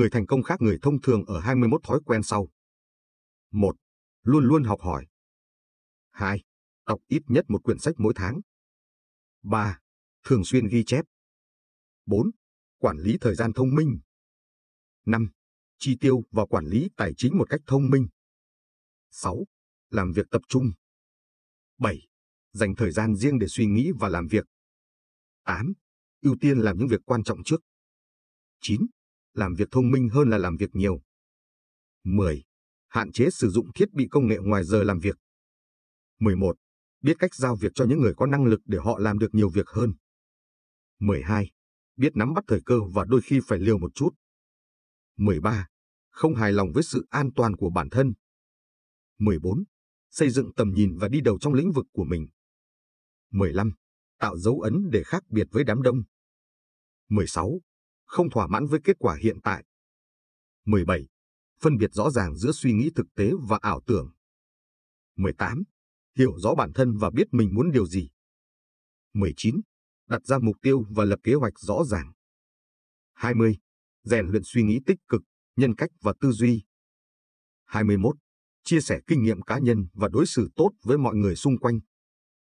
người thành công khác người thông thường ở 21 thói quen sau. 1. Luôn luôn học hỏi. 2. Đọc ít nhất một quyển sách mỗi tháng. 3. Thường xuyên ghi chép. 4. Quản lý thời gian thông minh. 5. Chi tiêu và quản lý tài chính một cách thông minh. 6. Làm việc tập trung. 7. Dành thời gian riêng để suy nghĩ và làm việc. 8. Ưu tiên làm những việc quan trọng trước. 9 làm việc thông minh hơn là làm việc nhiều. 10. Hạn chế sử dụng thiết bị công nghệ ngoài giờ làm việc. 11. Biết cách giao việc cho những người có năng lực để họ làm được nhiều việc hơn. 12. Biết nắm bắt thời cơ và đôi khi phải liều một chút. 13. Không hài lòng với sự an toàn của bản thân. 14. Xây dựng tầm nhìn và đi đầu trong lĩnh vực của mình. 15. Tạo dấu ấn để khác biệt với đám đông. 16 không thỏa mãn với kết quả hiện tại. 17. Phân biệt rõ ràng giữa suy nghĩ thực tế và ảo tưởng. 18. Hiểu rõ bản thân và biết mình muốn điều gì. 19. Đặt ra mục tiêu và lập kế hoạch rõ ràng. 20. Rèn luyện suy nghĩ tích cực, nhân cách và tư duy. 21. Chia sẻ kinh nghiệm cá nhân và đối xử tốt với mọi người xung quanh.